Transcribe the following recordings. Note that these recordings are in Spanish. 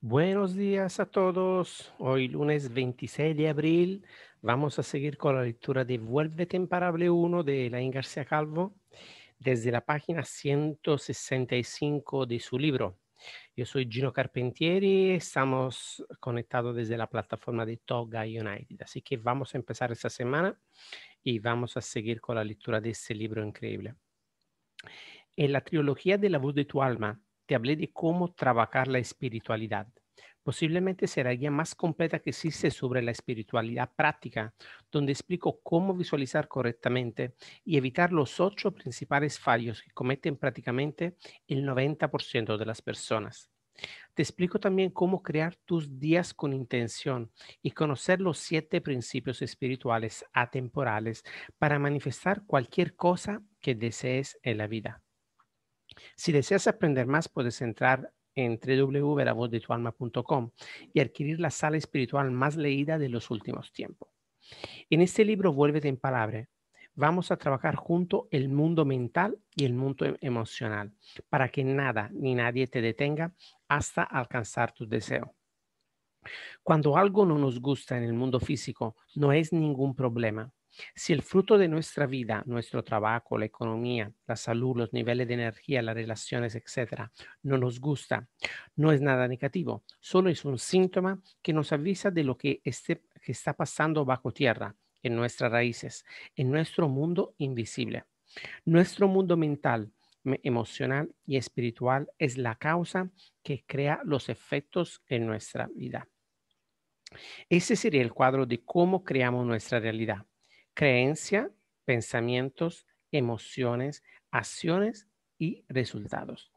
Buenos días a todos. Hoy lunes 26 de abril vamos a seguir con la lectura de Vuélvete Imparable 1 de Laín García Calvo desde la página 165 de su libro. Yo soy Gino Carpentieri, estamos conectados desde la plataforma de Toga United, así que vamos a empezar esta semana y vamos a seguir con la lectura de este libro increíble. En la trilogía de la voz de tu alma, te hablé de cómo trabajar la espiritualidad. Posiblemente será la guía más completa que existe sobre la espiritualidad práctica, donde explico cómo visualizar correctamente y evitar los ocho principales fallos que cometen prácticamente el 90% de las personas. Te explico también cómo crear tus días con intención y conocer los siete principios espirituales atemporales para manifestar cualquier cosa que desees en la vida. Si deseas aprender más, puedes entrar en www.lavozdetualma.com y adquirir la sala espiritual más leída de los últimos tiempos. En este libro, Vuélvete en Palabra, vamos a trabajar junto el mundo mental y el mundo em, emocional para que nada ni nadie te detenga hasta alcanzar tu deseo. Cuando algo no nos gusta en el mundo físico, no es ningún problema. Si el fruto de nuestra vida, nuestro trabajo, la economía, la salud, los niveles de energía, las relaciones, etcétera, no nos gusta, no es nada negativo, solo es un síntoma que nos avisa de lo que, este, que está pasando bajo tierra, en nuestras raíces, en nuestro mundo invisible. Nuestro mundo mental, emocional y espiritual es la causa que crea los efectos en nuestra vida. Ese sería el cuadro de cómo creamos nuestra realidad creencia, pensamientos, emociones, acciones y resultados.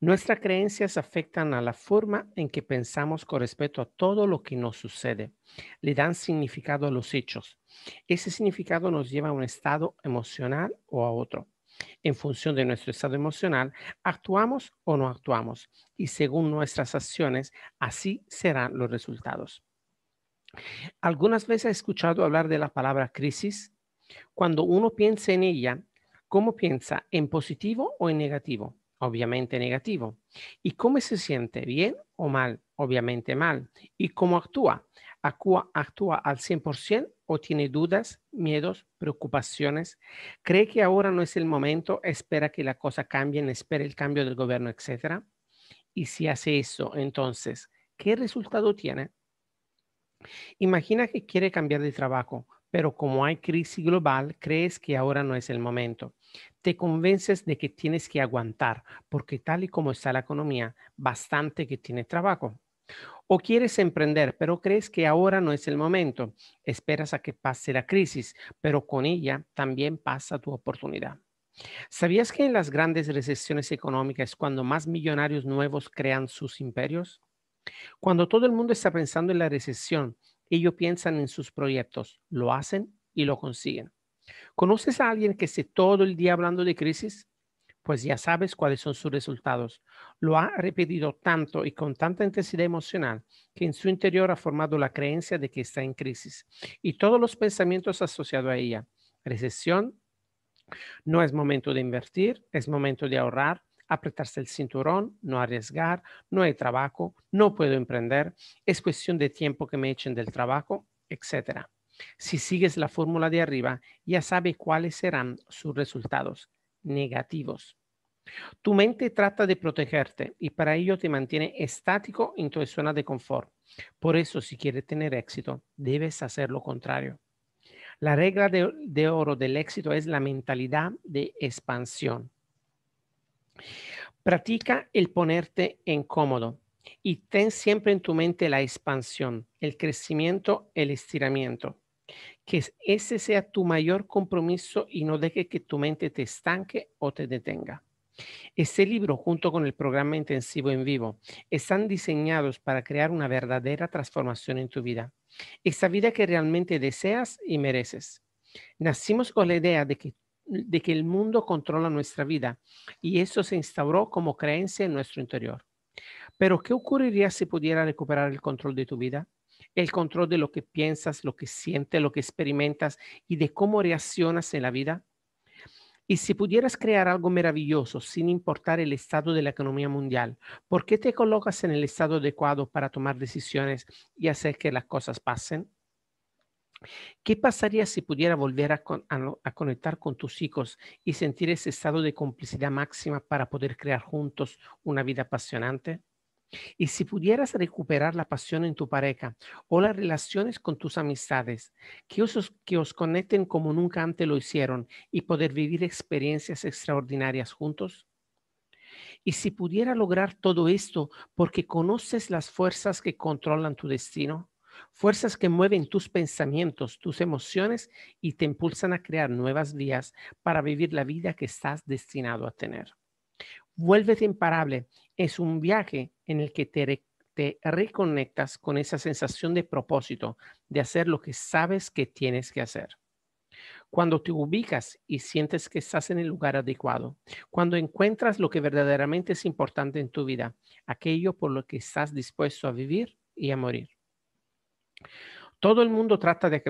Nuestras creencias afectan a la forma en que pensamos con respecto a todo lo que nos sucede. Le dan significado a los hechos. Ese significado nos lleva a un estado emocional o a otro. En función de nuestro estado emocional, actuamos o no actuamos y según nuestras acciones, así serán los resultados. Algunas veces he escuchado hablar de la palabra crisis. Cuando uno piensa en ella, ¿cómo piensa? ¿En positivo o en negativo? Obviamente negativo. ¿Y cómo se siente? ¿Bien o mal? Obviamente mal. ¿Y cómo actúa? ¿Actúa, actúa al 100% o tiene dudas, miedos, preocupaciones? ¿Cree que ahora no es el momento? ¿Espera que la cosa cambie? ¿Espera el cambio del gobierno, etcétera? Y si hace eso, entonces, ¿qué resultado tiene? Imagina que quiere cambiar de trabajo, pero como hay crisis global, crees que ahora no es el momento. Te convences de que tienes que aguantar, porque tal y como está la economía, bastante que tiene trabajo. O quieres emprender, pero crees que ahora no es el momento. Esperas a que pase la crisis, pero con ella también pasa tu oportunidad. ¿Sabías que en las grandes recesiones económicas cuando más millonarios nuevos crean sus imperios? Cuando todo el mundo está pensando en la recesión, ellos piensan en sus proyectos, lo hacen y lo consiguen. ¿Conoces a alguien que esté todo el día hablando de crisis? Pues ya sabes cuáles son sus resultados. Lo ha repetido tanto y con tanta intensidad emocional que en su interior ha formado la creencia de que está en crisis y todos los pensamientos asociados a ella. Recesión, no es momento de invertir, es momento de ahorrar, apretarse el cinturón, no arriesgar, no hay trabajo, no puedo emprender, es cuestión de tiempo que me echen del trabajo, etc. Si sigues la fórmula de arriba, ya sabes cuáles serán sus resultados negativos. Tu mente trata de protegerte y para ello te mantiene estático en tu zona de confort. Por eso, si quieres tener éxito, debes hacer lo contrario. La regla de oro del éxito es la mentalidad de expansión. Practica el ponerte en cómodo y ten siempre en tu mente la expansión, el crecimiento, el estiramiento. Que ese sea tu mayor compromiso y no deje que tu mente te estanque o te detenga. Este libro, junto con el programa intensivo en vivo, están diseñados para crear una verdadera transformación en tu vida, esa vida que realmente deseas y mereces. Nacimos con la idea de que de que el mundo controla nuestra vida y eso se instauró como creencia en nuestro interior. Pero, ¿qué ocurriría si pudiera recuperar el control de tu vida? El control de lo que piensas, lo que sientes, lo que experimentas y de cómo reaccionas en la vida. Y si pudieras crear algo maravilloso sin importar el estado de la economía mundial, ¿por qué te colocas en el estado adecuado para tomar decisiones y hacer que las cosas pasen? ¿Qué pasaría si pudiera volver a, conectar con tus hijos y sentir ese estado de complicidad máxima para poder crear juntos una vida apasionante? Y si pudieras recuperar la pasión en tu pareja o las relaciones con tus amistades, que os, que os conecten como nunca antes lo hicieron y poder vivir experiencias extraordinarias juntos? Y si pudiera lograr todo esto porque conoces las fuerzas que controlan tu destino? fuerzas que mueven tus pensamientos, tus emociones y te impulsan a crear nuevas vías para vivir la vida que estás destinado a tener. Vuélvete imparable es un viaje en el que te, te reconectas con esa sensación de propósito, de hacer lo que sabes que tienes que hacer. Cuando te ubicas y sientes que estás en el lugar adecuado, cuando encuentras lo que verdaderamente es importante en tu vida, aquello por lo que estás dispuesto a vivir y a morir. Todo el mundo trata de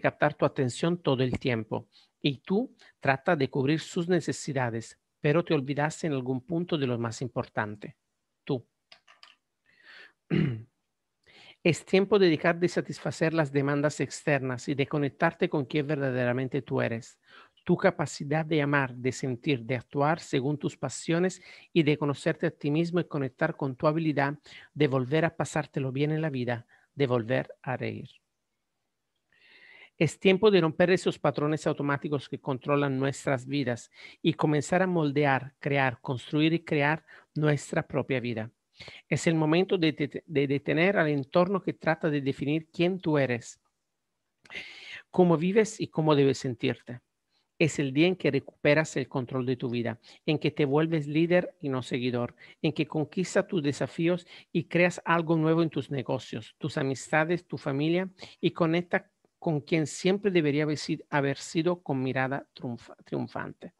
captar, tu atención todo el tiempo y tú trata de cubrir sus necesidades, pero te olvidaste en algún punto de lo más importante, tú. Es tiempo de dedicar de satisfacer las demandas externas y de conectarte con quien verdaderamente tú eres. Tu capacidad de amar, de sentir, de actuar según tus pasiones y de conocerte a ti mismo y conectar con tu habilidad de volver a pasártelo bien en la vida de volver a reír. Es tiempo de romper esos patrones automáticos que controlan nuestras vidas y comenzar a moldear, crear, construir y crear nuestra propia vida. Es el momento de, de detener al entorno que trata de definir quién tú eres, cómo vives y cómo debes sentirte es el día en que recuperas el control de tu vida, en que te vuelves líder y no seguidor, en que conquistas tus desafíos y creas algo nuevo en tus negocios, tus amistades, tu familia y conecta con quien siempre debería haber sido con mirada triunfante.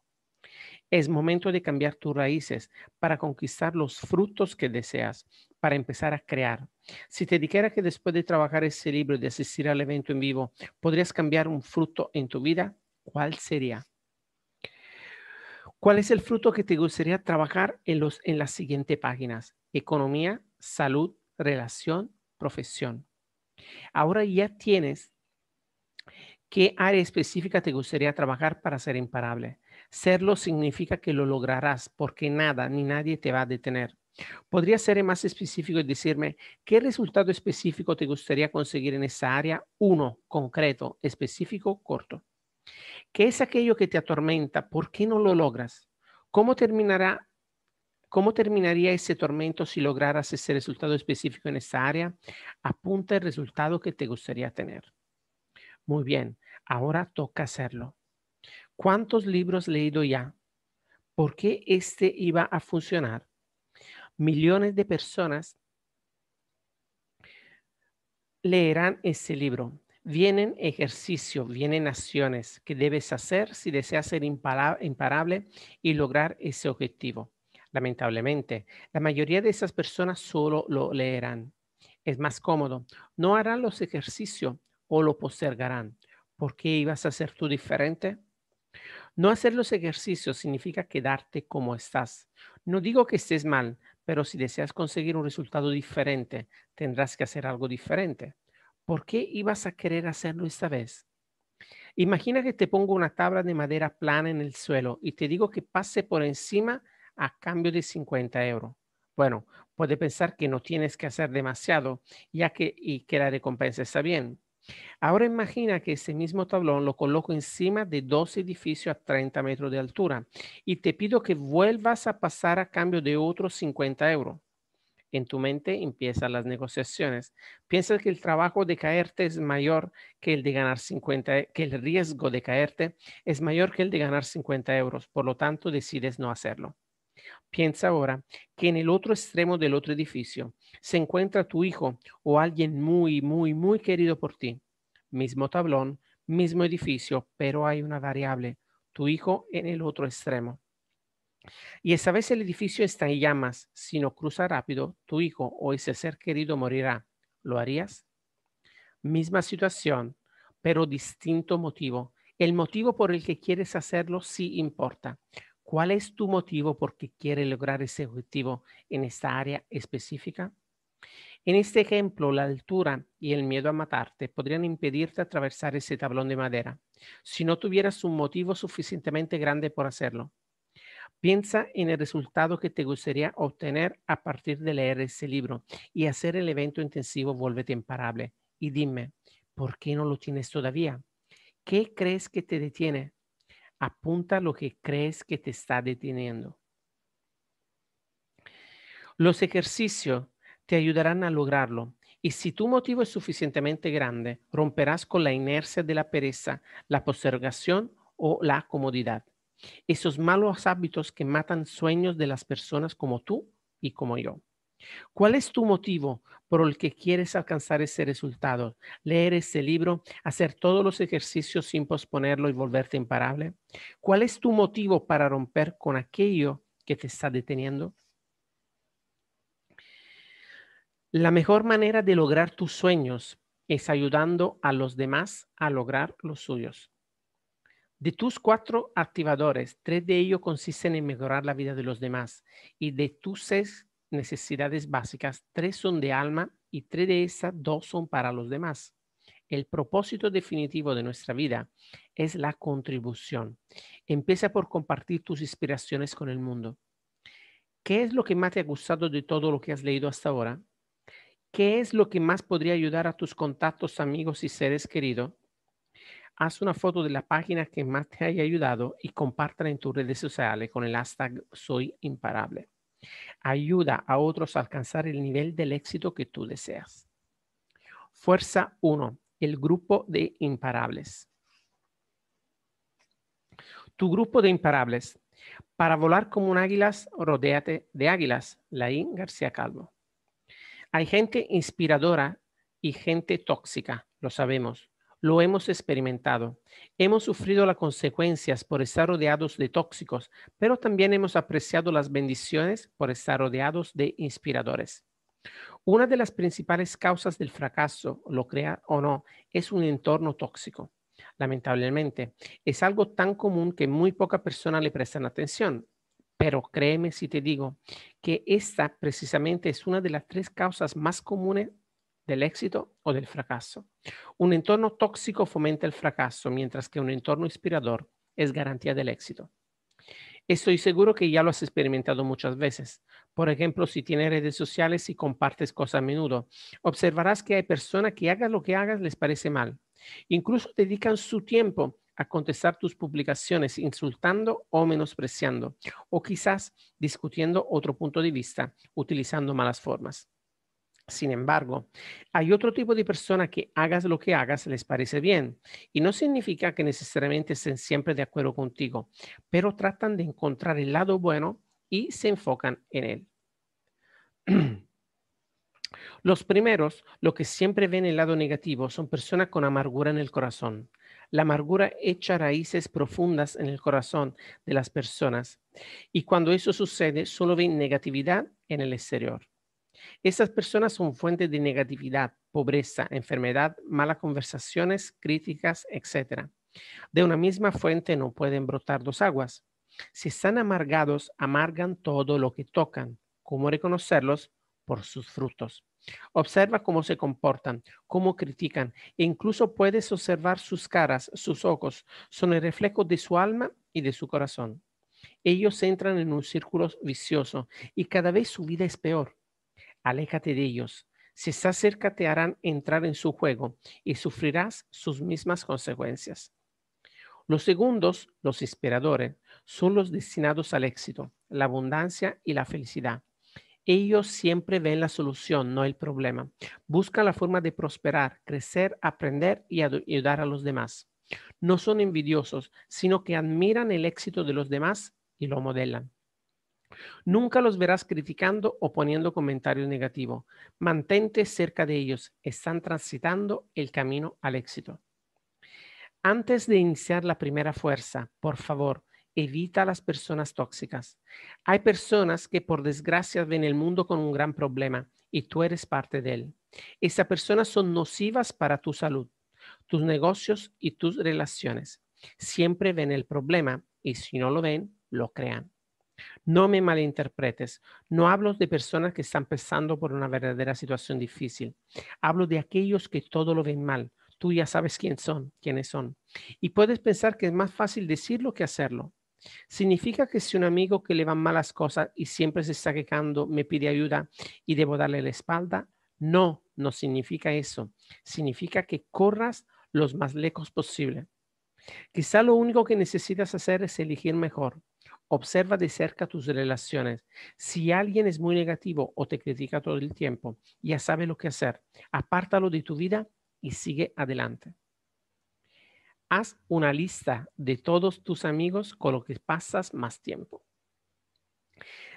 Es momento de cambiar tus raíces para conquistar los frutos que deseas, para empezar a crear. Si te dijera que después de trabajar ese libro y de asistir al evento en vivo, podrías cambiar un fruto en tu vida, ¿cuál sería? ¿Cuál es el fruto que te gustaría trabajar en, las siguientes páginas? Economía, salud, relación, profesión. Ahora ya tienes qué área específica te gustaría trabajar para ser imparable. Serlo significa que lo lograrás porque nada ni nadie te va a detener. ¿Podría ser más específico y decirme qué resultado específico te gustaría conseguir en esa área? Uno, concreto, específico, corto. ¿Qué es aquello que te atormenta? ¿Por qué no lo logras? ¿Cómo terminará? ¿Cómo terminaría ese tormento si lograras ese resultado específico en esa área? Apunta el resultado que te gustaría tener. Muy bien, ahora toca hacerlo. ¿Cuántos libros leído ya? ¿Por qué este iba a funcionar? Millones de personas leerán ese libro vienen ejercicios, vienen acciones que debes hacer si deseas ser imparable y lograr ese objetivo. Lamentablemente, la mayoría de esas personas solo lo leerán. Es más cómodo. No harán los ejercicios o lo postergarán. ¿Por qué ibas a ser tú diferente? No hacer los ejercicios significa quedarte como estás. No digo que estés mal, pero si deseas conseguir un resultado diferente, tendrás que hacer algo diferente. ¿Por qué ibas a querer hacerlo esta vez? Imagina que te pongo una tabla de madera plana en el suelo y te digo que pase por encima a cambio de 50 euros. Bueno, puede pensar que no tienes que hacer demasiado ya que, y que la recompensa está bien. Ahora imagina que ese mismo tablón lo coloco encima de dos edificios a 30 metros de altura y te pido que vuelvas a pasar a cambio de otros 50 euros. En tu mente empiezan las negociaciones. Piensas que el trabajo de caerte es mayor que el de ganar 50, que el riesgo de caerte es mayor que el de ganar 50 euros. Por lo tanto, decides no hacerlo. Piensa ahora que en el otro extremo del otro edificio se encuentra tu hijo o alguien muy, muy, muy querido por ti. Mismo tablón, mismo edificio, pero hay una variable, tu hijo en el otro extremo. Y esa vez el edificio está en llamas. Si no cruza rápido, tu hijo o ese ser querido morirá. ¿Lo harías? Misma situación, pero distinto motivo. El motivo por el que quieres hacerlo sí importa. ¿Cuál es tu motivo por qué quieres lograr ese objetivo en esta área específica? En este ejemplo, la altura y el miedo a matarte podrían impedirte atravesar ese tablón de madera si no tuvieras un motivo suficientemente grande por hacerlo. Piensa en el resultado que te gustaría obtener a partir de leer ese libro y hacer el evento intensivo Vuélvete Imparable. Y dime, ¿por qué no lo tienes todavía? ¿Qué crees que te detiene? Apunta lo que crees que te está deteniendo. Los ejercicios te ayudarán a lograrlo. Y si tu motivo es suficientemente grande, romperás con la inercia de la pereza, la postergación o la comodidad. Esos malos hábitos que matan sueños de las personas como tú y como yo. ¿Cuál es tu motivo por el que quieres alcanzar ese resultado? ¿Leer ese libro, hacer todos los ejercicios sin posponerlo y volverte imparable? ¿Cuál es tu motivo para romper con aquello que te está deteniendo? La mejor manera de lograr tus sueños es ayudando a los demás a lograr los suyos. De tus cuatro activadores, tres de ellos consisten en mejorar la vida de los demás. Y de tus seis necesidades básicas, tres son de alma y tres de esas dos son para los demás. El propósito definitivo de nuestra vida es la contribución. Empieza por compartir tus inspiraciones con el mundo. ¿Qué es lo que más te ha gustado de todo lo que has leído hasta ahora? ¿Qué es lo que más podría ayudar a tus contactos, amigos y seres queridos? haz una foto de la página que más te haya ayudado y compártela en tus redes sociales con el hashtag Soy Imparable. Ayuda a otros a alcanzar el nivel del éxito que tú deseas. Fuerza 1. El grupo de imparables. Tu grupo de imparables. Para volar como un águilas, rodéate de águilas. Laín García Calvo. Hay gente inspiradora y gente tóxica, lo sabemos lo hemos experimentado. Hemos sufrido las consecuencias por estar rodeados de tóxicos, pero también hemos apreciado las bendiciones por estar rodeados de inspiradores. Una de las principales causas del fracaso, lo crea o no, es un entorno tóxico. Lamentablemente, es algo tan común que muy poca persona le prestan atención. Pero créeme si te digo que esta precisamente es una de las tres causas más comunes del éxito o del fracaso. Un entorno tóxico fomenta el fracaso, mientras que un entorno inspirador es garantía del éxito. Estoy seguro que ya lo has experimentado muchas veces. Por ejemplo, si tienes redes sociales y compartes cosas a menudo, observarás que hay personas que hagas lo que hagas les parece mal. Incluso dedican su tiempo a contestar tus publicaciones insultando o menospreciando, o quizás discutiendo otro punto de vista, utilizando malas formas. Sin embargo, hay otro tipo de personas que hagas lo que hagas les parece bien y no significa que necesariamente estén siempre de acuerdo contigo, pero tratan de encontrar el lado bueno y se enfocan en él. Los primeros, lo que siempre ven el lado negativo, son personas con amargura en el corazón. La amargura echa raíces profundas en el corazón de las personas y cuando eso sucede solo ven negatividad en el exterior. Esas personas son fuentes de negatividad, pobreza, enfermedad, malas conversaciones, críticas, etc. De una misma fuente no pueden brotar dos aguas. Si están amargados, amargan todo lo que tocan. ¿Cómo reconocerlos? Por sus frutos. Observa cómo se comportan, cómo critican e incluso puedes observar sus caras, sus ojos. Son el reflejo de su alma y de su corazón. Ellos entran en un círculo vicioso y cada vez su vida es peor aléjate de ellos. Si estás cerca te harán entrar en su juego y sufrirás sus mismas consecuencias. Los segundos, los inspiradores, son los destinados al éxito, la abundancia y la felicidad. Ellos siempre ven la solución, no el problema. Buscan la forma de prosperar, crecer, aprender y ayudar a los demás. No son envidiosos, sino que admiran el éxito de los demás y lo modelan. Nunca los verás criticando o poniendo comentarios negativos. Mantente cerca de ellos. Están transitando el camino al éxito. Antes de iniciar la primera fuerza, por favor, evita a las personas tóxicas. Hay personas que por desgracia ven el mundo con un gran problema y tú eres parte de él. Esas personas son nocivas para tu salud, tus negocios y tus relaciones. Siempre ven el problema y si no lo ven, lo crean. No me malinterpretes, no hablo de personas que están pasando por una verdadera situación difícil. Hablo de aquellos que todo lo ven mal. Tú ya sabes quién son, quiénes son. Y puedes pensar que es más fácil decirlo que hacerlo. Significa que si un amigo que le van malas cosas y siempre se está quejando me pide ayuda y debo darle la espalda, no, no significa eso. Significa que corras los más lejos posible. Quizá lo único que necesitas hacer es elegir mejor, Observa de cerca tus relaciones. Si alguien es muy negativo o te critica todo el tiempo, ya sabe lo que hacer. Apártalo de tu vida y sigue adelante. Haz una lista de todos tus amigos con los que pasas más tiempo.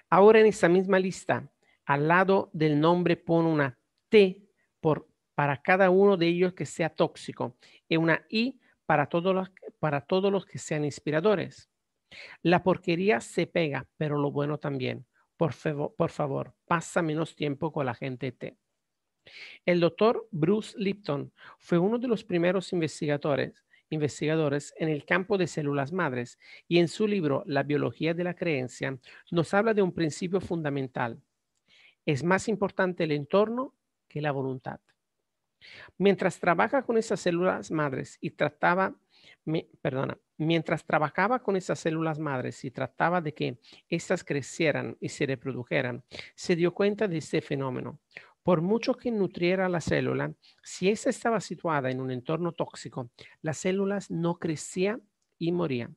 Ahora en esa misma lista, al lado del nombre pon una T para cada uno de ellos que sea tóxico y una I para todos los que sean inspiradores. La porquería se pega, pero lo bueno también. Por, favor, pasa menos tiempo con la gente T. El doctor Bruce Lipton fue uno de los primeros investigadores, investigadores en el campo de células madres y en su libro La biología de la creencia nos habla de un principio fundamental. Es más importante el entorno que la voluntad. Mientras trabaja con esas células madres y trataba, me, perdona, mientras trabajaba con esas células madres y trataba de que éstas crecieran y se reprodujeran, se dio cuenta de este fenómeno. Por mucho que nutriera la célula, si ésta estaba situada en un entorno tóxico, las células no crecían y morían.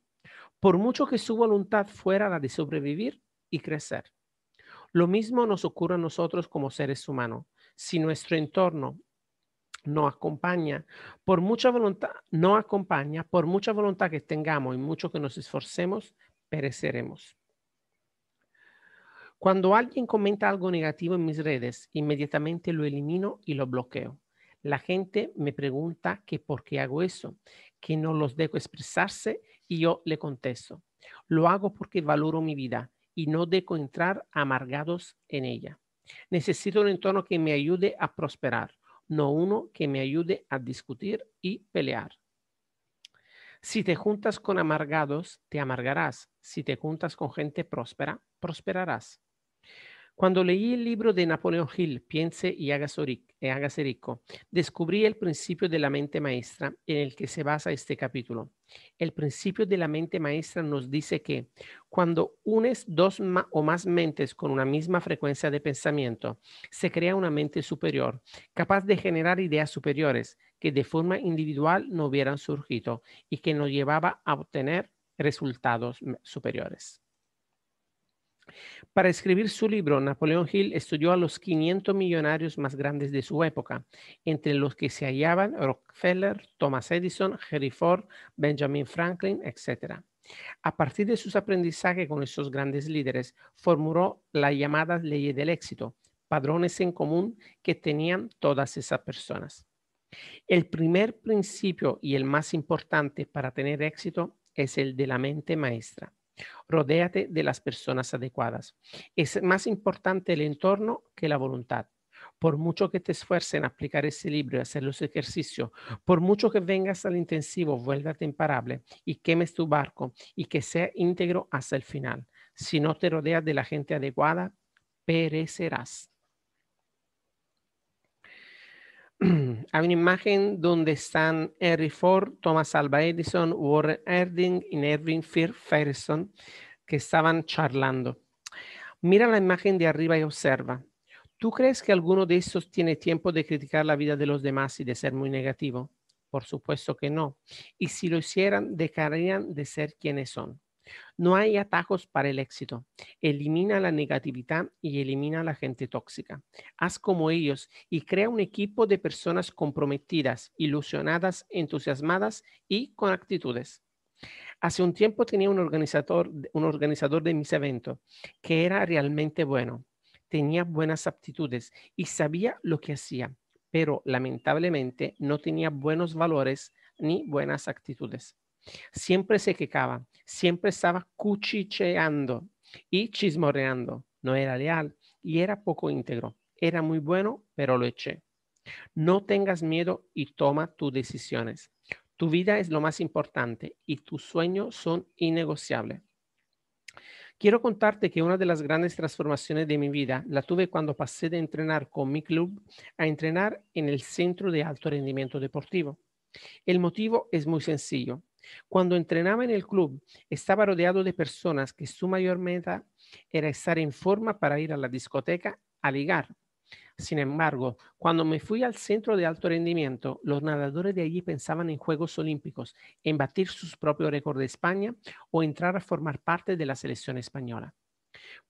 Por mucho que su voluntad fuera la de sobrevivir y crecer. Lo mismo nos ocurre a nosotros como seres humanos. Si nuestro entorno no acompaña. Por mucha voluntad, no acompaña. Por mucha voluntad que tengamos y mucho que nos esforcemos, pereceremos. Cuando alguien comenta algo negativo en mis redes, inmediatamente lo elimino y lo bloqueo. La gente me pregunta que por qué hago eso, que no los dejo expresarse y yo le contesto. Lo hago porque valoro mi vida y no dejo entrar amargados en ella. Necesito un entorno que me ayude a prosperar, no uno que me ayude a discutir y pelear. Si te juntas con amargados, te amargarás. Si te juntas con gente próspera, prosperarás. Cuando leí el libro de Napoleón Hill, Piense y hágase eh, rico, descubrí el principio de la mente maestra en el que se basa este capítulo. El principio de la mente maestra nos dice que cuando unes dos o más mentes con una misma frecuencia de pensamiento, se crea una mente superior, capaz de generar ideas superiores que de forma individual no hubieran surgido y que nos llevaba a obtener resultados superiores. Para escribir su libro, Napoleón Hill estudió a los 500 millonarios más grandes de su época, entre los que se hallaban Rockefeller, Thomas Edison, Henry Ford, Benjamin Franklin, etc. A partir de sus aprendizajes con esos grandes líderes, formuló la llamada ley del éxito, padrones en común que tenían todas esas personas. El primer principio y el más importante para tener éxito es el de la mente maestra. Rodéate de las personas adecuadas. Es más importante el entorno que la voluntad. Por mucho que te esfuerces en aplicar ese libro y hacer los ejercicios, por mucho que vengas al intensivo, vuélvate imparable y quemes tu barco y que sea íntegro hasta el final. Si no te rodeas de la gente adecuada, perecerás. Hay una imagen donde están Henry Ford, Thomas Alva Edison, Warren Harding y Edwin Ferguson que estaban charlando. Mira la imagen de arriba y observa. ¿Tú crees que alguno de estos tiene tiempo de criticar la vida de los demás y de ser muy negativo? Por supuesto que no. Y si lo hicieran, dejarían de ser quienes son. No hay atajos para el éxito. Elimina la negatividad y elimina a la gente tóxica. Haz como ellos y crea un equipo de personas comprometidas, ilusionadas, entusiasmadas y con actitudes. Hace un tiempo tenía un organizador, un organizador de mis eventos que era realmente bueno, tenía buenas aptitudes y sabía lo que hacía, pero lamentablemente no tenía buenos valores ni buenas actitudes. Siempre se quejaba, siempre estaba cuchicheando y chismorreando. No era leal y era poco íntegro. Era muy bueno, pero lo eché. No tengas miedo y toma tus decisiones. Tu vida es lo más importante y tus sueños son innegociables. Quiero contarte que una de las grandes transformaciones de mi vida la tuve cuando pasé de entrenar con mi club a entrenar en el Centro de Alto Rendimiento Deportivo. El motivo es muy sencillo. Cuando entrenaba en el club, estaba rodeado de personas que su mayor meta era estar en forma para ir a la discoteca a ligar. Sin embargo, cuando me fui al centro de alto rendimiento, los nadadores de allí pensaban en Juegos Olímpicos, en batir sus propios récords de España o entrar a formar parte de la selección española.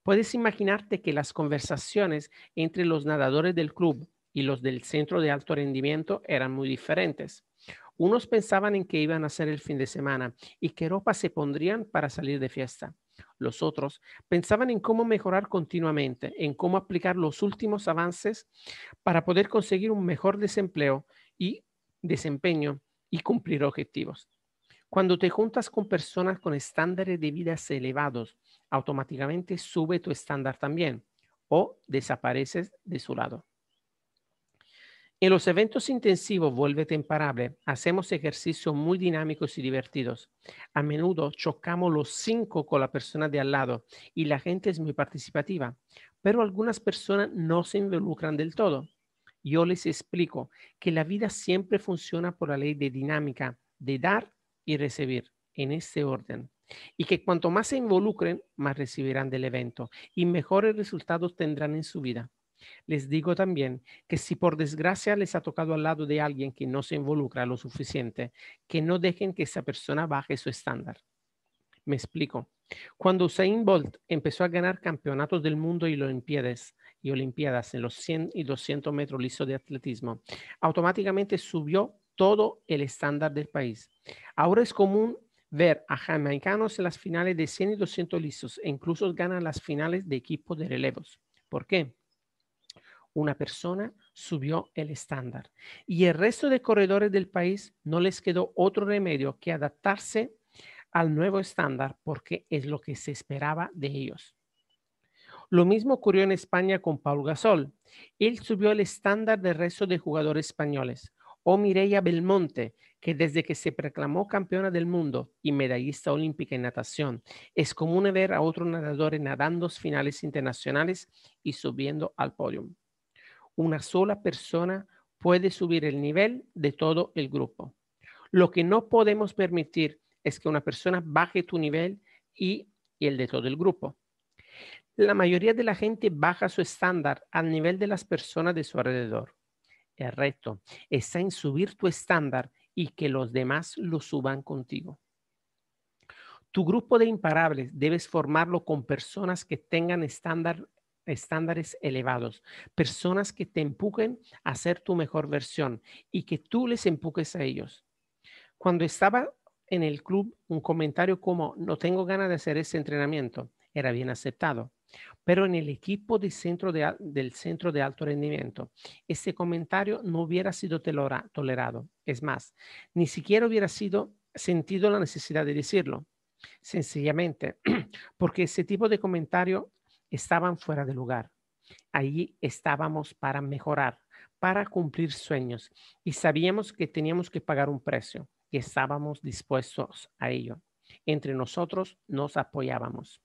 Puedes imaginarte que las conversaciones entre los nadadores del club y los del centro de alto rendimiento eran muy diferentes. Unos pensaban en que iban a hacer el fin de semana y qué ropa se pondrían para salir de fiesta. Los otros pensaban en cómo mejorar continuamente, en cómo aplicar los últimos avances para poder conseguir un mejor desempleo y desempeño y cumplir objetivos. Cuando te juntas con personas con estándares de vida elevados, automáticamente sube tu estándar también o desapareces de su lado. En los eventos intensivos Vuélvete Imparable hacemos ejercicios muy dinámicos y divertidos. A menudo chocamos los cinco con la persona de al lado y la gente es muy participativa, pero algunas personas no se involucran del todo. Yo les explico que la vida siempre funciona por la ley de dinámica, de dar y recibir, en este orden y que cuanto más se involucren, más recibirán del evento y mejores resultados tendrán en su vida. Les digo también que si por desgracia les ha tocado al lado de alguien que no se involucra lo suficiente, que no dejen que esa persona baje su estándar. Me explico. Cuando Usain Bolt empezó a ganar campeonatos del mundo y Olimpiadas, en los 100 y 200 metros lisos de atletismo, automáticamente subió todo el estándar del país. Ahora es común ver a jamaicanos en las finales de 100 y 200 lisos e incluso ganan las finales de equipo de relevos. ¿Por qué? una persona subió el estándar y el resto de corredores del país no les quedó otro remedio que adaptarse al nuevo estándar porque es lo que se esperaba de ellos. Lo mismo ocurrió en España con Paul Gasol. Él subió el estándar del resto de jugadores españoles. O Mireia Belmonte, que desde que se proclamó campeona del mundo y medallista olímpica en natación, es común ver a otros nadadores nadando finales internacionales y subiendo al podio una sola persona puede subir el nivel de todo el grupo. Lo que no podemos permitir es que una persona baje tu nivel y, el de todo el grupo. La mayoría de la gente baja su estándar al nivel de las personas de su alrededor. El reto está en subir tu estándar y que los demás lo suban contigo. Tu grupo de imparables debes formarlo con personas que tengan estándar estándares elevados, personas que te empujen a ser tu mejor versión y que tú les empuques a ellos. Cuando estaba en el club, un comentario como no tengo ganas de hacer ese entrenamiento era bien aceptado, pero en el equipo de centro del centro de alto rendimiento, ese comentario no hubiera sido tolerado. Es más, ni siquiera hubiera sido sentido la necesidad de decirlo sencillamente, porque ese tipo de comentario estaban fuera de lugar. Allí estábamos para mejorar, para cumplir sueños y sabíamos que teníamos que pagar un precio que estábamos dispuestos a ello. Entre nosotros nos apoyábamos.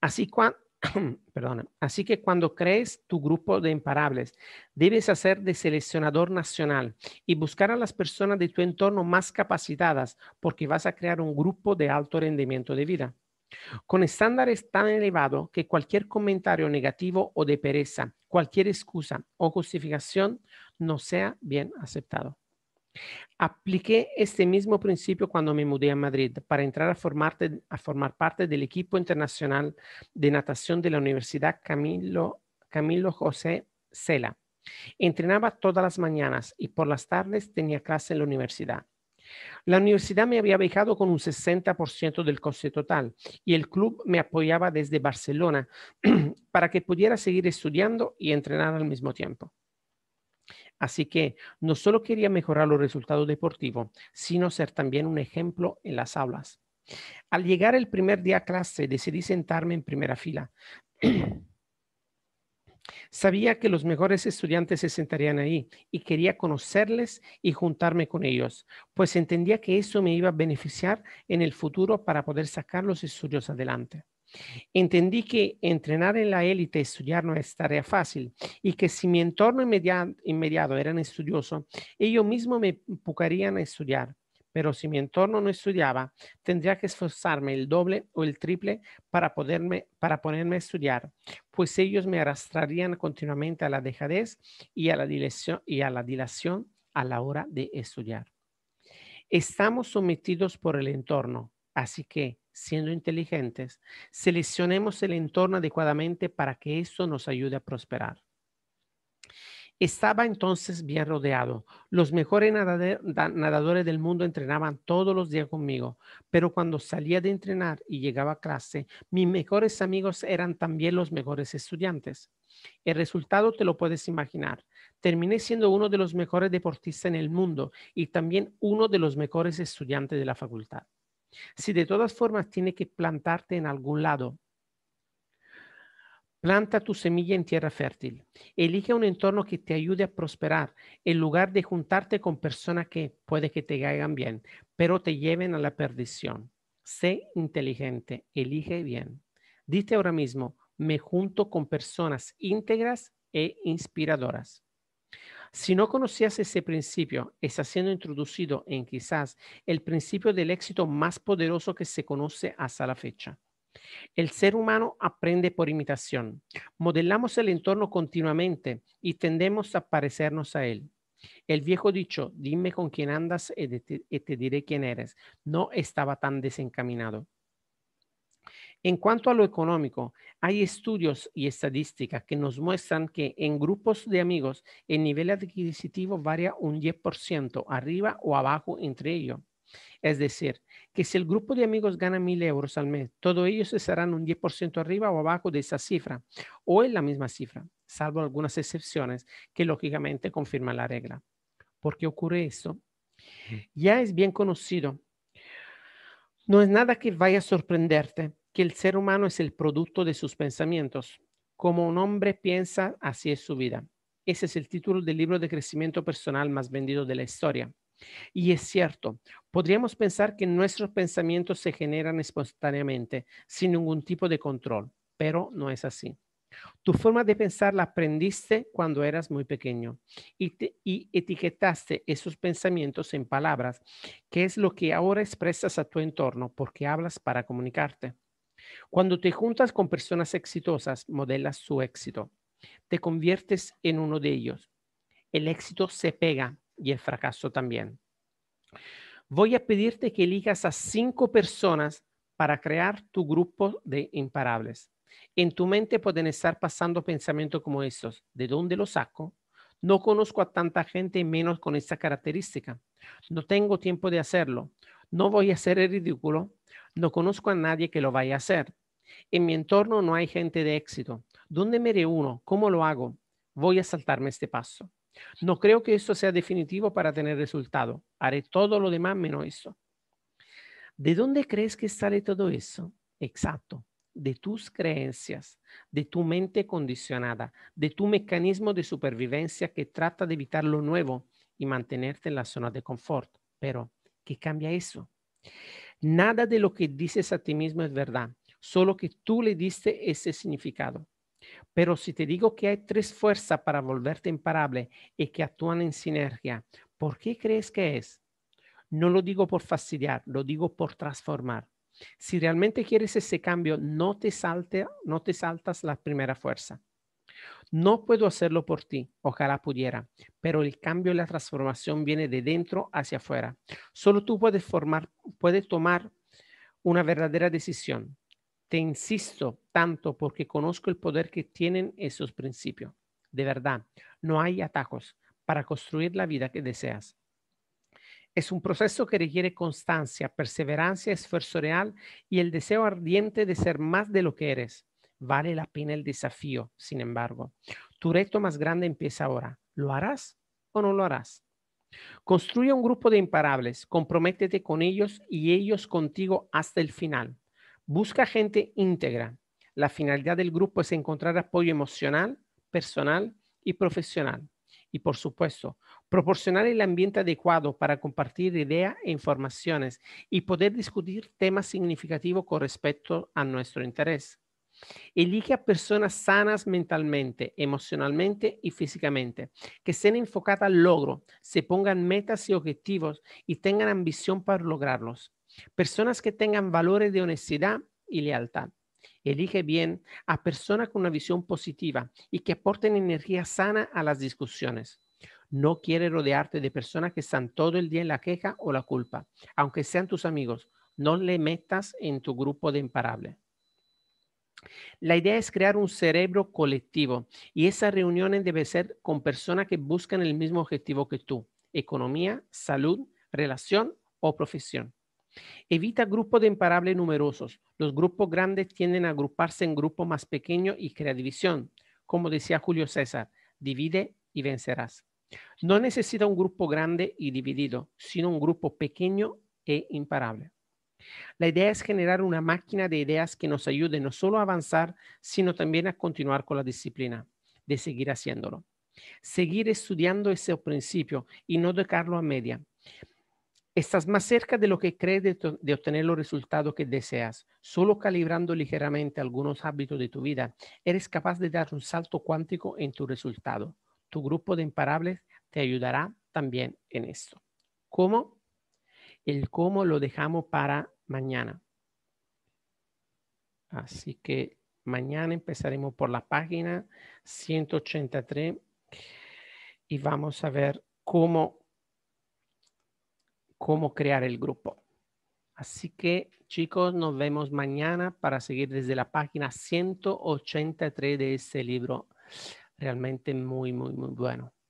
Así, cua perdón Así que cuando crees tu grupo de imparables, debes hacer de seleccionador nacional y buscar a las personas de tu entorno más capacitadas porque vas a crear un grupo de alto rendimiento de vida con estándares tan elevados que cualquier comentario negativo o de pereza, cualquier excusa o justificación no sea bien aceptado. Apliqué este mismo principio cuando me mudé a Madrid para entrar a, formar parte del equipo internacional de natación de la Universidad Camilo, José Cela. Entrenaba todas las mañanas y por las tardes tenía clase en la universidad. La universidad me había dejado con un 60% del coste total y el club me apoyaba desde Barcelona para que pudiera seguir estudiando y entrenar al mismo tiempo. Así que no solo quería mejorar los resultados deportivos, sino ser también un ejemplo en las aulas. Al llegar el primer día a clase, decidí sentarme en primera fila. Sabía que los mejores estudiantes se sentarían ahí y quería conocerles y juntarme con ellos, pues entendía que eso me iba a beneficiar en el futuro para poder sacar los estudios adelante. Entendí que entrenar en la élite estudiar no es tarea fácil y que si mi entorno inmediato, eran estudioso, ellos mismos me empujarían a estudiar pero si mi entorno no estudiaba, tendría que esforzarme el doble o el triple para, poderme, para ponerme a estudiar, pues ellos me arrastrarían continuamente a la dejadez y a la dilación, a, la a la hora de estudiar. Estamos sometidos por el entorno, así que, siendo inteligentes, seleccionemos el entorno adecuadamente para que esto nos ayude a prosperar. Estaba entonces bien rodeado. Los mejores nadadores del mundo entrenaban todos los días conmigo, pero cuando salía de entrenar y llegaba a clase, mis mejores amigos eran también los mejores estudiantes. El resultado te lo puedes imaginar. Terminé siendo uno de los mejores deportistas en el mundo y también uno de los mejores estudiantes de la facultad. Si de todas formas tiene que plantarte en algún lado, Planta tu semilla en tierra fértil. Elige un entorno que te ayude a prosperar en lugar de juntarte con personas que puede que te hagan bien, pero te lleven a la perdición. Sé inteligente, elige bien. Dite ahora mismo, me junto con personas íntegras e inspiradoras. Si no conocías ese principio, está siendo introducido en quizás el principio del éxito más poderoso que se conoce hasta la fecha. El ser humano aprende por imitación. Modelamos el entorno continuamente y tendemos a parecernos a él. El viejo dicho, dime con quién andas y te, diré quién eres, no estaba tan desencaminado. En cuanto a lo económico, hay estudios y estadísticas que nos muestran que en grupos de amigos el nivel adquisitivo varía un 10% arriba o abajo entre ellos. Es decir, que si el grupo de amigos gana mil euros al mes, todos ellos estarán un 10% arriba o abajo de esa cifra o en la misma cifra, salvo algunas excepciones que lógicamente confirman la regla. ¿Por qué ocurre eso? Ya es bien conocido. No es nada que vaya a sorprenderte que el ser humano es el producto de sus pensamientos. Como un hombre piensa, así es su vida. Ese es el título del libro de crecimiento personal más vendido de la historia. Y es cierto, podríamos pensar que nuestros pensamientos se generan espontáneamente, sin ningún tipo de control, pero no es así. Tu forma de pensar la aprendiste cuando eras muy pequeño y, etiquetaste esos pensamientos en palabras, que es lo que ahora expresas a tu entorno porque hablas para comunicarte. Cuando te juntas con personas exitosas, modelas su éxito. Te conviertes en uno de ellos. El éxito se pega, y el fracaso también. Voy a pedirte que elijas a cinco personas para crear tu grupo de imparables. En tu mente pueden estar pasando pensamientos como estos. ¿De dónde lo saco? No conozco a tanta gente menos con esta característica. No tengo tiempo de hacerlo. No voy a ser el ridículo. No conozco a nadie que lo vaya a hacer. En mi entorno no hay gente de éxito. ¿Dónde me reúno? ¿Cómo lo hago? Voy a saltarme este paso. No creo que eso sea definitivo para tener resultado. Haré todo lo demás menos eso. ¿De dónde crees que sale todo eso? Exacto, de tus creencias, de tu mente condicionada, de tu mecanismo de supervivencia que trata de evitar lo nuevo y mantenerte en la zona de confort. Pero, ¿qué cambia eso? Nada de lo que dices a ti mismo es verdad, solo que tú le diste ese significado. Pero si te digo que hay tres fuerzas para volverte imparable y que actúan en sinergia, ¿por qué crees que es? No lo digo por fastidiar, lo digo por transformar. Si realmente quieres ese cambio, no te, no te saltas la primera fuerza. No puedo hacerlo por ti, ojalá pudiera, pero el cambio y la transformación viene de dentro hacia afuera. Solo tú puedes formar, puedes tomar una verdadera decisión. Te insisto tanto porque conozco el poder que tienen esos principios. De verdad, no hay atajos para construir la vida que deseas. Es un proceso que requiere constancia, perseverancia, esfuerzo real y el deseo ardiente de ser más de lo que eres. Vale la pena el desafío, sin embargo. Tu reto más grande empieza ahora. ¿Lo harás o no lo harás? Construye un grupo de imparables, comprométete con ellos y ellos contigo hasta el final. Busca gente íntegra. La finalidad del grupo es encontrar apoyo emocional, personal y profesional. Y por supuesto, proporcionar el ambiente adecuado para compartir ideas e informaciones y poder discutir temas significativos con respecto a nuestro interés. Elige a personas sanas mentalmente, emocionalmente y físicamente, que estén enfocadas al logro, se pongan metas y objetivos y tengan ambición para lograrlos. Personas que tengan valores de honestidad y lealtad. Elige bien a personas con una visión positiva y que aporten energía sana a las discusiones. No quiere rodearte de personas que están todo el día en la queja o la culpa, aunque sean tus amigos. No le metas en tu grupo de imparable. La idea es crear un cerebro colectivo y esas reuniones deben ser con personas que buscan el mismo objetivo que tú, economía, salud, relación o profesión. Evita grupos de imparables numerosos. Los grupos grandes tienden a agruparse en grupos más pequeños y crea división. Como decía Julio César, divide y vencerás. No necesita un grupo grande y dividido, sino un grupo pequeño e imparable. La idea es generar una máquina de ideas que nos ayude no solo a avanzar, sino también a continuar con la disciplina, de seguir haciéndolo. Seguir estudiando ese principio y no dejarlo a media. Estás más cerca de lo que crees de, obtener los resultados que deseas. Solo calibrando ligeramente algunos hábitos de tu vida, eres capaz de dar un salto cuántico en tu resultado. Tu grupo de imparables te ayudará también en esto. ¿Cómo? El cómo lo dejamos para mañana. Así que mañana empezaremos por la página 183 y vamos a ver cómo cómo crear el grupo. Así que chicos, nos vemos mañana para seguir desde la página 183 de este libro. Realmente muy, muy, muy bueno.